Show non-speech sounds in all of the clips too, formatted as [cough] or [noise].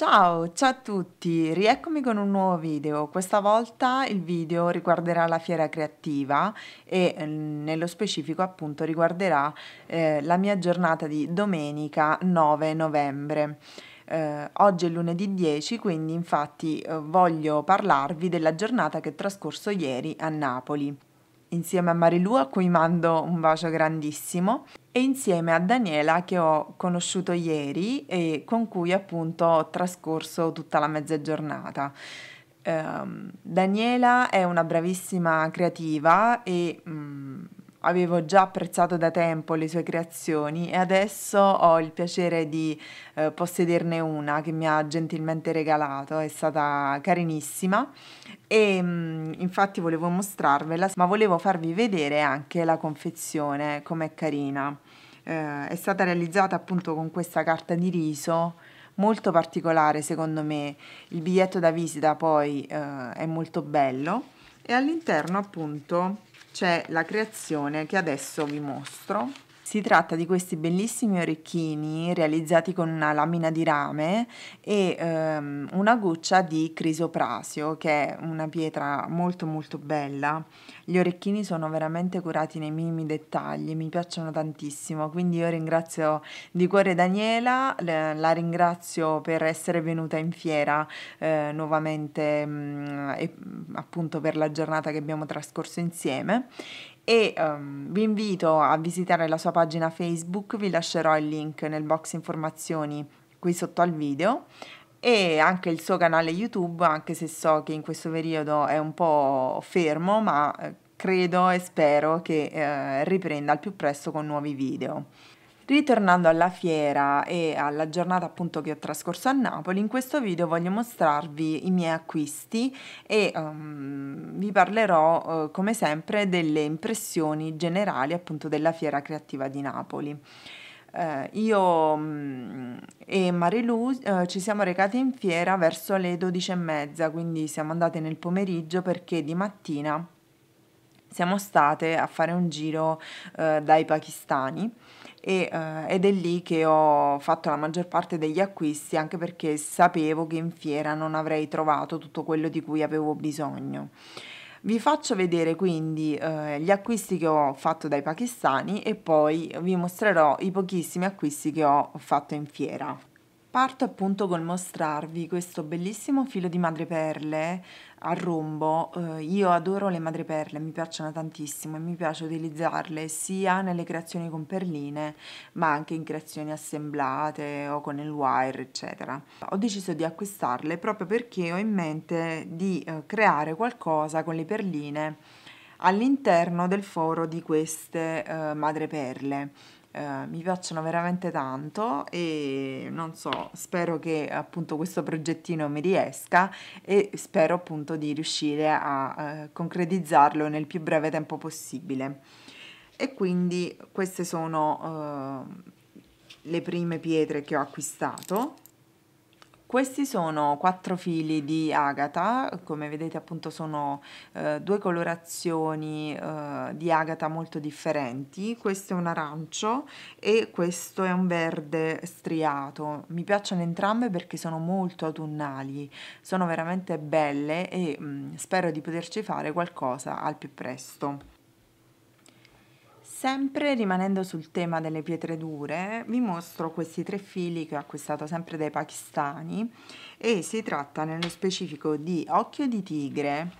Ciao, ciao a tutti, rieccomi con un nuovo video. Questa volta il video riguarderà la fiera creativa e mm, nello specifico appunto riguarderà eh, la mia giornata di domenica 9 novembre. Eh, oggi è lunedì 10, quindi infatti eh, voglio parlarvi della giornata che ho trascorso ieri a Napoli insieme a Marilu a cui mando un bacio grandissimo e insieme a Daniela che ho conosciuto ieri e con cui appunto ho trascorso tutta la mezza giornata. Um, Daniela è una bravissima creativa e um, avevo già apprezzato da tempo le sue creazioni e adesso ho il piacere di eh, possederne una che mi ha gentilmente regalato, è stata carinissima e mh, mm, infatti volevo mostrarvela, ma volevo farvi vedere anche la confezione, com'è carina. Eh, è stata realizzata appunto con questa carta di riso molto particolare secondo me, il biglietto da visita poi eh, è molto bello e all'interno appunto c'è la creazione che adesso vi mostro si tratta di questi bellissimi orecchini realizzati con una lamina di rame e ehm, una goccia di crisoprasio, che è una pietra molto molto bella. Gli orecchini sono veramente curati nei minimi dettagli, mi piacciono tantissimo, quindi io ringrazio di cuore Daniela, la ringrazio per essere venuta in fiera eh, nuovamente mh, mm, e appunto per la giornata che abbiamo trascorso insieme e um, vi invito a visitare la sua pagina Facebook, vi lascerò il link nel box informazioni qui sotto al video e anche il suo canale YouTube, anche se so che in questo periodo è un po' fermo, ma eh, credo e spero che eh, riprenda al più presto con nuovi video. Ritornando alla fiera e alla giornata appunto che ho trascorso a Napoli, in questo video voglio mostrarvi i miei acquisti e um, vi parlerò uh, come sempre delle impressioni generali appunto della fiera creativa di Napoli. Uh, io um, e Marilu uh, ci siamo recati in fiera verso le 12 e mezza, quindi siamo andate nel pomeriggio perché di mattina siamo state a fare un giro uh, dai pakistani e, eh, ed è lì che ho fatto la maggior parte degli acquisti anche perché sapevo che in fiera non avrei trovato tutto quello di cui avevo bisogno. Vi faccio vedere quindi eh, gli acquisti che ho fatto dai pakistani e poi vi mostrerò i pochissimi acquisti che ho fatto in fiera. Parto appunto col mostrarvi questo bellissimo filo di madreperle a rombo. Eh, io adoro le madreperle, mi piacciono tantissimo e mi piace utilizzarle sia nelle creazioni con perline ma anche in creazioni assemblate o con il wire eccetera. Ho deciso di acquistarle proprio perché ho in mente di eh, creare qualcosa con le perline all'interno del foro di queste eh, madreperle eh, mi piacciono veramente tanto e non so, spero che appunto questo progettino mi riesca e spero appunto di riuscire a eh, concretizzarlo nel più breve tempo possibile. E quindi queste sono eh, le prime pietre che ho acquistato questi sono quattro fili di agata, come vedete appunto sono eh, due colorazioni eh, di agata molto differenti, questo è un arancio e questo è un verde striato, mi piacciono entrambe perché sono molto autunnali, sono veramente belle e mh, mm, spero di poterci fare qualcosa al più presto. Sempre rimanendo sul tema delle pietre dure, vi mostro questi tre fili che ho acquistato sempre dai pakistani e si tratta nello specifico di Occhio di Tigre,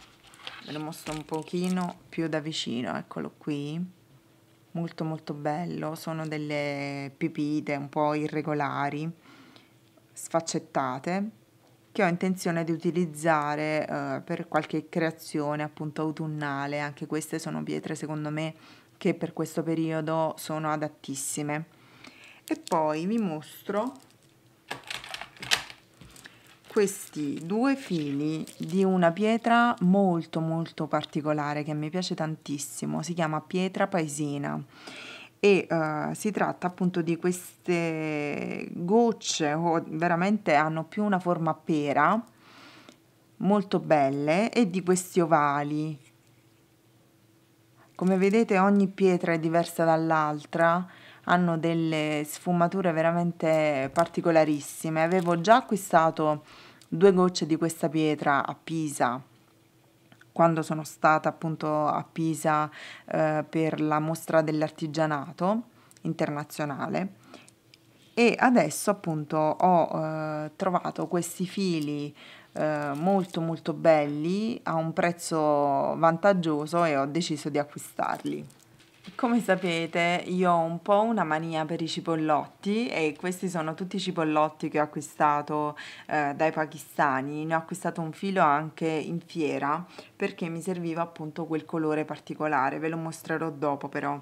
ve lo mostro un pochino più da vicino, eccolo qui, molto molto bello, sono delle pipite un po' irregolari, sfaccettate, che ho intenzione di utilizzare eh, per qualche creazione appunto autunnale, anche queste sono pietre secondo me che per questo periodo sono adattissime e poi vi mostro questi due fili di una pietra molto molto particolare che mi piace tantissimo si chiama pietra paesina e uh, si tratta appunto di queste gocce oh, veramente hanno più una forma pera molto belle e di questi ovali come vedete ogni pietra è diversa dall'altra, hanno delle sfumature veramente particolarissime. Avevo già acquistato due gocce di questa pietra a Pisa quando sono stata appunto a Pisa eh, per la mostra dell'artigianato internazionale e adesso appunto ho eh, trovato questi fili eh, molto molto belli a un prezzo vantaggioso e ho deciso di acquistarli. Come sapete io ho un po' una mania per i cipollotti e questi sono tutti i cipollotti che ho acquistato eh, dai pakistani, ne ho acquistato un filo anche in fiera perché mi serviva appunto quel colore particolare, ve lo mostrerò dopo però.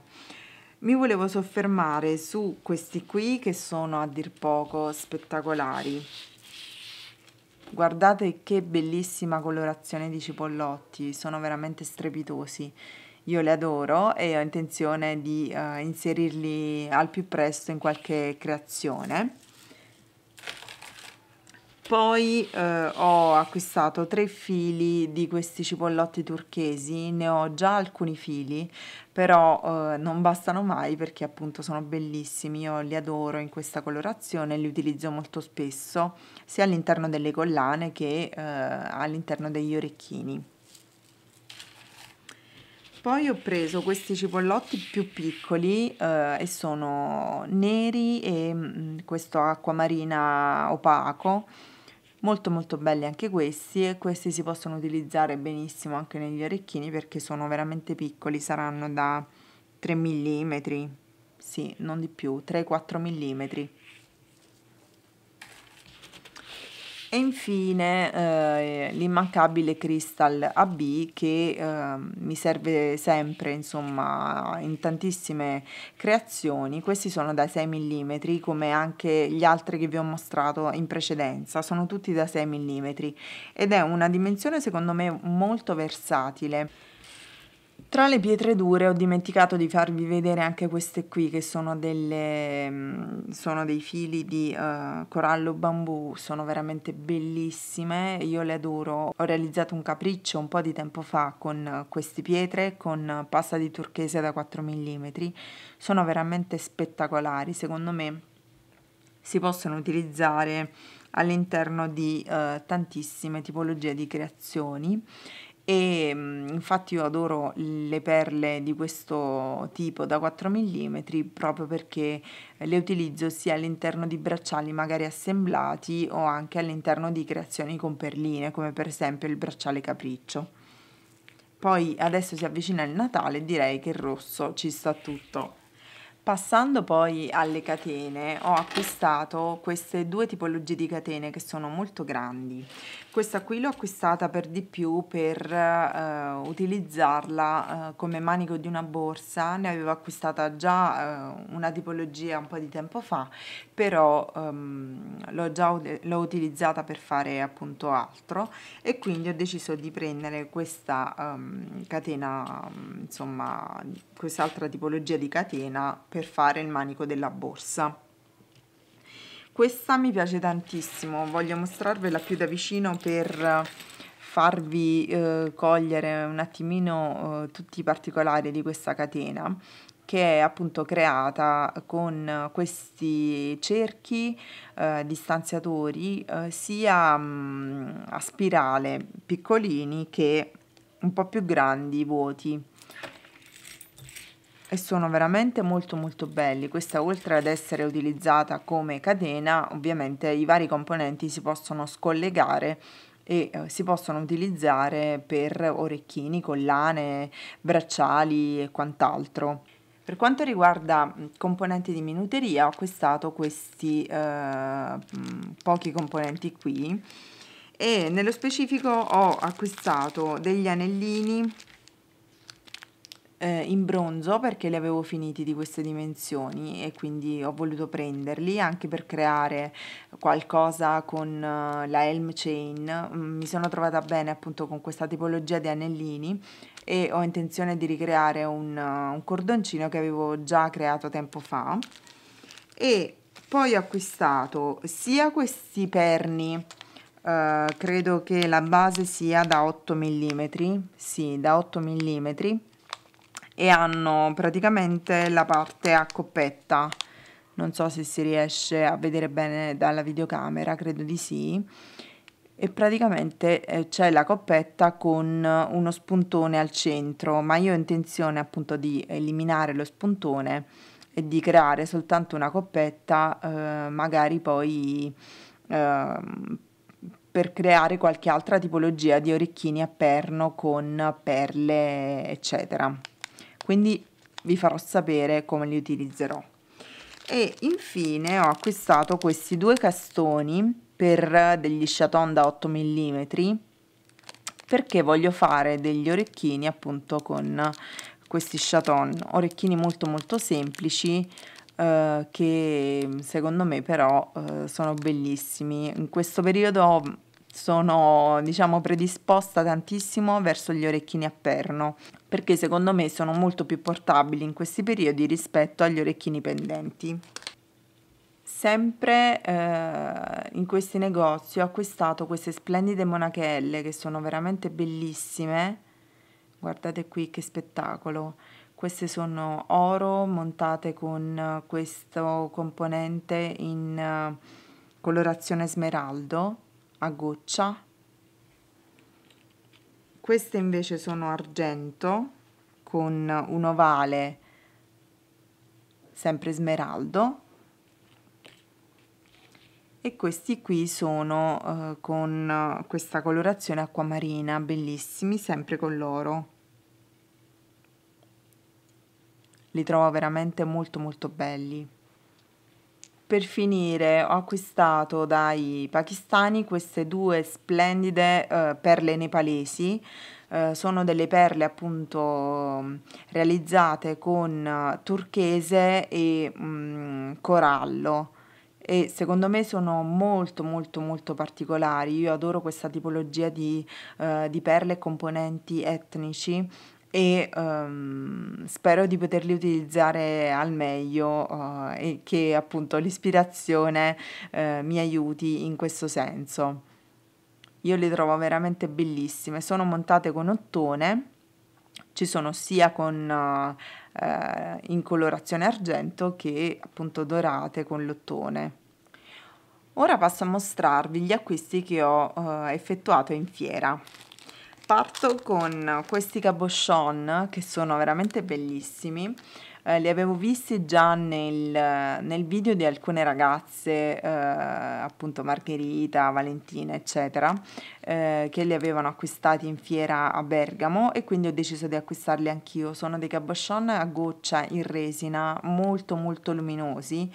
Mi volevo soffermare su questi qui che sono a dir poco spettacolari. Guardate che bellissima colorazione di cipollotti, sono veramente strepitosi. Io li adoro e ho intenzione di eh, inserirli al più presto in qualche creazione. Poi eh, ho acquistato tre fili di questi cipollotti turchesi, ne ho già alcuni fili, però eh, non bastano mai perché appunto sono bellissimi, io li adoro in questa colorazione, li utilizzo molto spesso sia all'interno delle collane che eh, all'interno degli orecchini poi ho preso questi cipollotti più piccoli eh, e sono neri e mh, mm, questo acquamarina opaco molto molto belli anche questi e questi si possono utilizzare benissimo anche negli orecchini perché sono veramente piccoli, saranno da 3 mm, sì, non di più, 3-4 mm E infine eh, l'immancabile Crystal AB che eh, mi serve sempre insomma in tantissime creazioni, questi sono da 6 mm come anche gli altri che vi ho mostrato in precedenza, sono tutti da 6 mm ed è una dimensione secondo me molto versatile. Tra le pietre dure ho dimenticato di farvi vedere anche queste qui che sono, delle, mm, sono dei fili di uh, corallo bambù, sono veramente bellissime, io le adoro. Ho realizzato un capriccio un po' di tempo fa con eh, queste pietre, con eh, pasta di turchese da 4 mm, sono veramente spettacolari, secondo me si possono utilizzare all'interno di uh, tantissime tipologie di creazioni e mm, infatti io adoro le perle di questo tipo da 4 mm proprio perché le utilizzo sia all'interno di bracciali magari assemblati o anche all'interno di creazioni con perline come per esempio il bracciale capriccio poi adesso si avvicina il Natale direi che il rosso ci sta tutto Passando poi alle catene, ho acquistato queste due tipologie di catene che sono molto grandi. Questa qui l'ho acquistata per di più per eh, utilizzarla eh, come manico di una borsa, ne avevo acquistata già eh, una tipologia un po' di tempo fa, però ehm, l'ho già l'ho utilizzata per fare appunto altro e quindi ho deciso di prendere questa ehm, catena, insomma, quest'altra tipologia di catena per fare il manico della borsa questa mi piace tantissimo voglio mostrarvela più da vicino per farvi eh, cogliere un attimino eh, tutti i particolari di questa catena che è appunto creata con questi cerchi eh, distanziatori eh, sia mh, mm, a spirale piccolini che un po' più grandi vuoti e sono veramente molto molto belli. Questa oltre ad essere utilizzata come catena, ovviamente i vari componenti si possono scollegare e eh, si possono utilizzare per orecchini, collane, bracciali e quant'altro. Per quanto riguarda componenti di minuteria ho acquistato questi eh, pochi componenti qui e nello specifico ho acquistato degli anellini eh, in bronzo perché li avevo finiti di queste dimensioni e quindi ho voluto prenderli anche per creare qualcosa con eh, la Helm Chain. Mm, mi sono trovata bene appunto con questa tipologia di anellini e ho intenzione di ricreare un, uh, un cordoncino che avevo già creato tempo fa e poi ho acquistato sia questi perni Uh, credo che la base sia da 8 mm, sì, da 8 mm e hanno praticamente la parte a coppetta non so se si riesce a vedere bene dalla videocamera credo di sì e praticamente eh, c'è la coppetta con uno spuntone al centro ma io ho intenzione appunto di eliminare lo spuntone e di creare soltanto una coppetta eh, magari poi eh, per creare qualche altra tipologia di orecchini a perno con perle eccetera quindi vi farò sapere come li utilizzerò e infine ho acquistato questi due castoni per eh, degli chaton da 8 mm perché voglio fare degli orecchini appunto con eh, questi chaton orecchini molto molto semplici eh, che secondo me però eh, sono bellissimi in questo periodo sono diciamo predisposta tantissimo verso gli orecchini a perno perché secondo me sono molto più portabili in questi periodi rispetto agli orecchini pendenti sempre eh, in questi negozi ho acquistato queste splendide monachelle che sono veramente bellissime guardate qui che spettacolo queste sono oro montate con questo componente in eh, colorazione smeraldo a goccia queste invece sono argento con un ovale sempre smeraldo e questi qui sono eh, con questa colorazione acquamarina bellissimi sempre con l'oro li trovo veramente molto molto belli per finire ho acquistato dai pakistani queste due splendide eh, perle nepalesi, eh, sono delle perle appunto realizzate con eh, turchese e mm, corallo e secondo me sono molto molto molto particolari. Io adoro questa tipologia di, uh, di perle e componenti etnici e um, spero di poterli utilizzare al meglio uh, e che appunto l'ispirazione uh, mi aiuti in questo senso. Io le trovo veramente bellissime, sono montate con ottone, ci sono sia con, uh, in colorazione argento che appunto dorate con l'ottone. Ora passo a mostrarvi gli acquisti che ho effettuato in fiera. Parto con questi cabochon che sono veramente bellissimi, eh, li avevo visti già nel, nel video di alcune ragazze, eh, appunto Margherita, Valentina, eccetera, eh, che li avevano acquistati in fiera a Bergamo e quindi ho deciso di acquistarli anch'io. Sono dei cabochon a goccia in resina, molto molto luminosi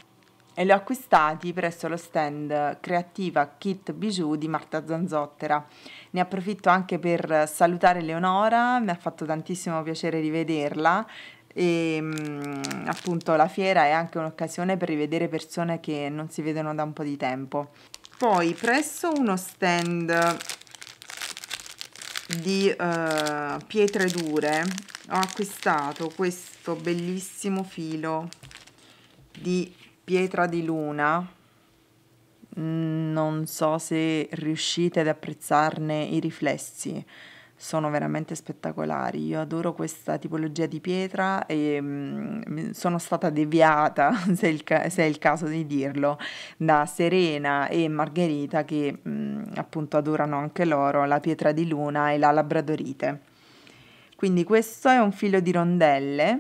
e li ho acquistati presso lo stand Creativa Kit Bijou di Marta Zanzottera. Ne approfitto anche per salutare Leonora, mi ha fatto tantissimo piacere rivederla e mm, appunto la fiera è anche un'occasione per rivedere persone che non si vedono da un po' di tempo. Poi presso uno stand di eh, pietre dure ho acquistato questo bellissimo filo di pietra di luna non so se riuscite ad apprezzarne i riflessi sono veramente spettacolari io adoro questa tipologia di pietra e mm, sono stata deviata [laughs] se, il, se è il caso di dirlo da Serena e Margherita che mm, appunto adorano anche loro la pietra di luna e la labradorite quindi questo è un filo di rondelle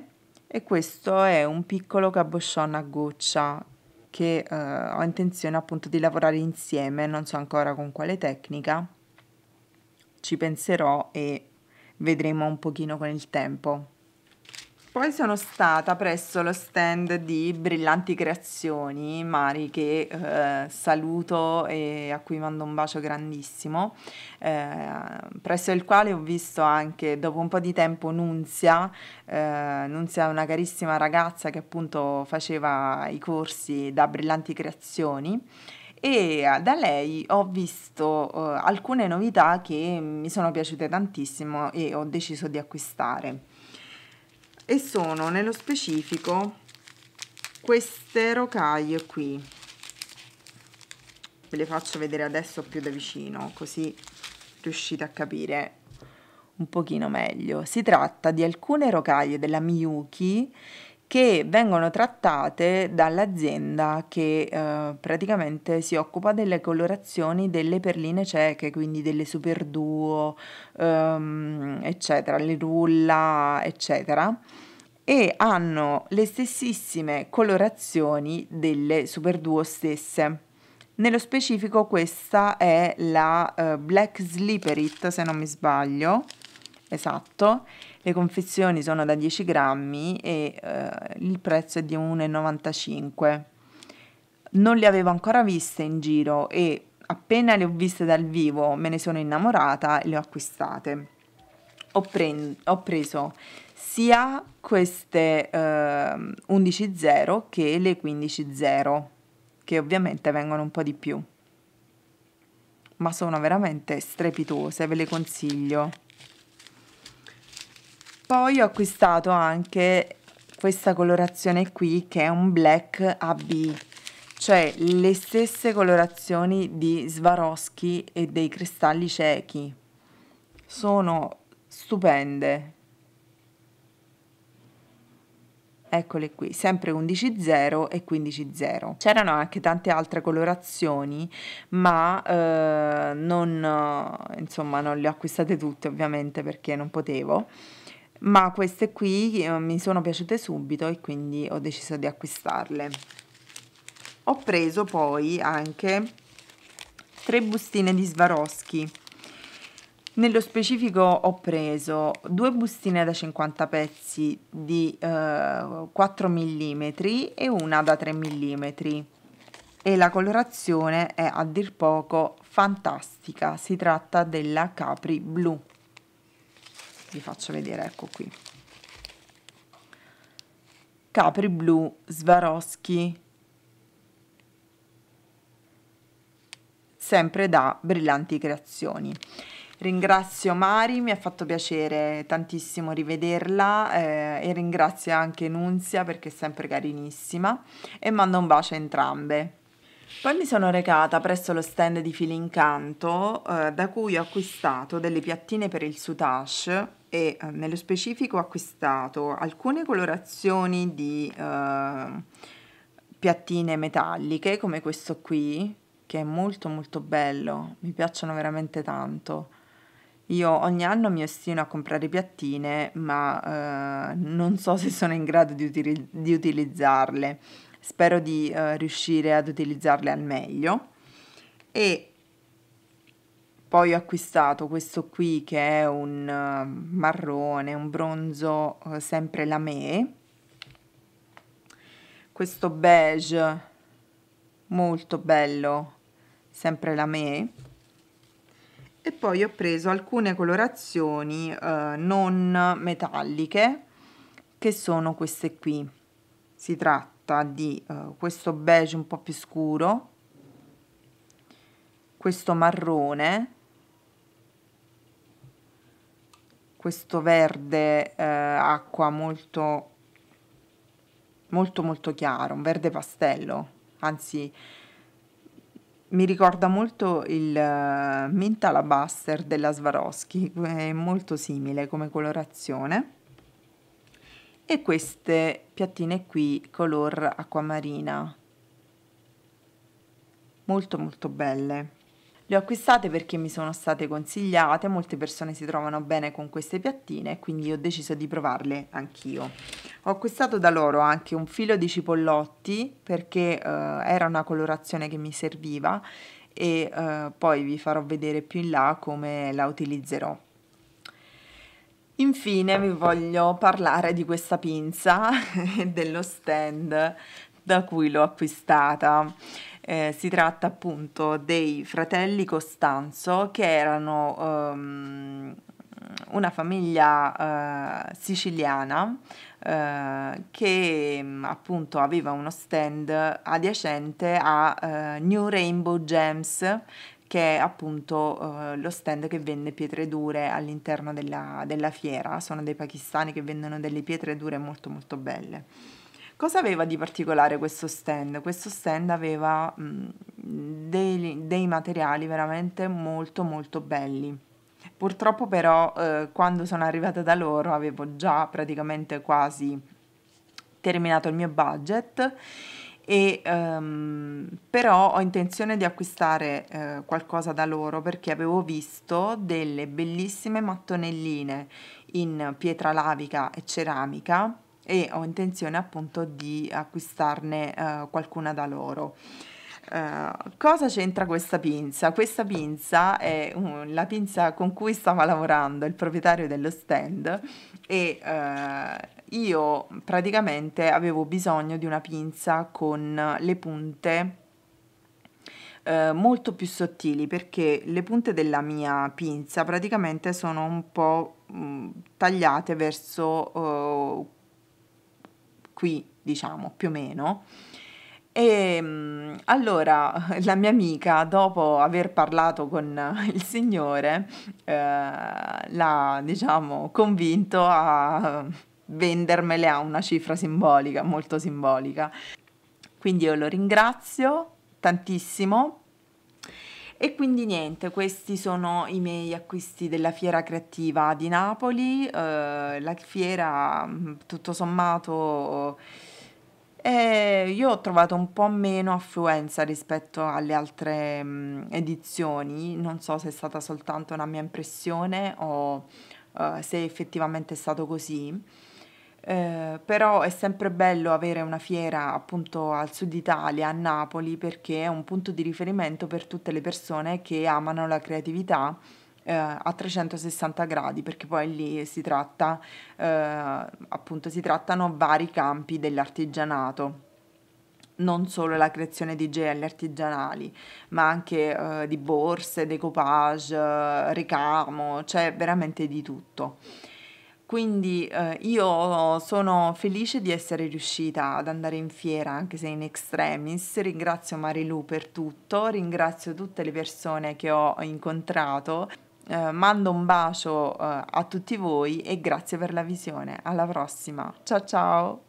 e questo è un piccolo cabochon a goccia che eh, ho intenzione appunto di lavorare insieme, non so ancora con quale tecnica, ci penserò e vedremo un pochino con il tempo. Poi sono stata presso lo stand di Brillanti Creazioni, Mari che eh, saluto e a cui mando un bacio grandissimo, eh, presso il quale ho visto anche dopo un po' di tempo Nunzia, eh, Nunzia è una carissima ragazza che appunto faceva i corsi da Brillanti Creazioni e eh, da lei ho visto eh, alcune novità che mi sono piaciute tantissimo e ho deciso di acquistare e sono nello specifico queste rocaie qui ve le faccio vedere adesso più da vicino così riuscite a capire un pochino meglio si tratta di alcune rocaie della Miyuki che vengono trattate dall'azienda che eh, praticamente si occupa delle colorazioni delle perline cieche, quindi delle super duo, ehm, eccetera, le rulla, eccetera. E hanno le stessissime colorazioni delle super duo stesse. Nello specifico questa è la eh, Black Slipperit, se non mi sbaglio, esatto, le confezioni sono da 10 grammi e eh, il prezzo è di 1,95. Non le avevo ancora viste in giro e appena le ho viste dal vivo me ne sono innamorata e le ho acquistate. Ho, pre- ho preso sia queste eh, 11.0 che le 15.0 che ovviamente vengono un po' di più ma sono veramente strepitose, ve le consiglio. Poi ho acquistato anche questa colorazione qui che è un black AB, cioè le stesse colorazioni di Swarovski e dei cristalli ciechi. Sono stupende. Eccole qui, sempre 11.0 e 15.0. C'erano anche tante altre colorazioni, ma eh, non, insomma, non le ho acquistate tutte ovviamente perché non potevo ma queste qui eh, mi sono piaciute subito e quindi ho deciso di acquistarle. Ho preso poi anche tre bustine di Swarovski. Nello specifico ho preso due bustine da 50 pezzi di eh, 4 mm e una da 3 mm e la colorazione è a dir poco fantastica, si tratta della Capri Blu vi faccio vedere ecco qui Capri Blu Swarovski sempre da Brillanti Creazioni Ringrazio Mari, mi ha fatto piacere tantissimo rivederla eh, e ringrazio anche Nunzia perché è sempre carinissima e mando un bacio a entrambe. Poi mi sono recata presso lo stand di Filincanto eh, da cui ho acquistato delle piattine per il soutache e eh, nello specifico ho acquistato alcune colorazioni di eh, piattine metalliche come questo qui che è molto molto bello, mi piacciono veramente tanto. Io ogni anno mi ostino a comprare piattine, ma eh, non so se sono in grado di, utili di utilizzarle. Spero di eh, riuscire ad utilizzarle al meglio. E poi ho acquistato questo qui che è un eh, marrone, un bronzo eh, sempre lamé. Questo beige molto bello, sempre lamé. E poi ho preso alcune colorazioni eh, non metalliche che sono queste qui. Si tratta di eh, questo beige un po' più scuro, questo marrone questo verde eh, acqua molto molto molto chiaro, un verde pastello, anzi mi ricorda molto il uh, mint alabaster della Swarovski, è molto simile come colorazione. E queste piattine qui color acquamarina, molto molto belle. Le ho acquistate perché mi sono state consigliate, molte persone si trovano bene con queste piattine, quindi ho deciso di provarle anch'io. Ho acquistato da loro anche un filo di cipollotti perché eh, era una colorazione che mi serviva e eh, poi vi farò vedere più in là come la utilizzerò. Infine vi voglio parlare di questa pinza [laughs] e dello stand da cui l'ho acquistata. Eh, si tratta appunto dei fratelli Costanzo che erano um, una famiglia uh, siciliana uh, che appunto aveva uno stand adiacente a uh, New Rainbow Gems che è appunto lo stand che vende pietre dure all'interno della, della fiera, sono dei pakistani che vendono delle pietre dure molto molto belle. Cosa aveva di particolare questo stand? Questo stand aveva mh, dei, dei, materiali veramente molto molto belli. Purtroppo però eh, quando sono arrivata da loro avevo già praticamente quasi terminato il mio budget e um, però ho intenzione di acquistare eh, qualcosa da loro perché avevo visto delle bellissime mattonelline in pietra lavica e ceramica e ho intenzione appunto di acquistarne eh, qualcuna da loro. Uh, cosa c'entra questa pinza? Questa pinza è un, la pinza con cui stava lavorando il proprietario dello stand e uh, io praticamente avevo bisogno di una pinza con le punte uh, molto più sottili perché le punte della mia pinza praticamente sono un po' mh, mm, tagliate verso oh, qui, diciamo, più o meno. E ehm, allora [laughs] la mia amica, dopo aver parlato con [laughs] il Signore, eh, l'ha, diciamo, convinto a vendermele a una cifra simbolica, molto simbolica. Quindi io lo ringrazio tantissimo e quindi niente, questi sono i miei acquisti della fiera creativa di Napoli, eh, la fiera mm, tutto sommato... E eh, io ho trovato un po' meno affluenza rispetto alle altre mh, mm, edizioni, non so se è stata soltanto una mia impressione o uh, se effettivamente è stato così. Eh, però è sempre bello avere una fiera appunto al sud Italia, a Napoli, perché è un punto di riferimento per tutte le persone che amano la creatività eh, a 360 gradi, perché poi lì si tratta eh, appunto si trattano vari campi dell'artigianato non solo la creazione di gel artigianali, ma anche eh, di borse, decoupage, eh, ricamo, cioè veramente di tutto. Quindi eh, io sono felice di essere riuscita ad andare in fiera, anche se in extremis. Ringrazio Marilu per tutto, ringrazio tutte le persone che ho incontrato. Eh, mando un bacio eh, a tutti voi e grazie per la visione. Alla prossima. Ciao ciao!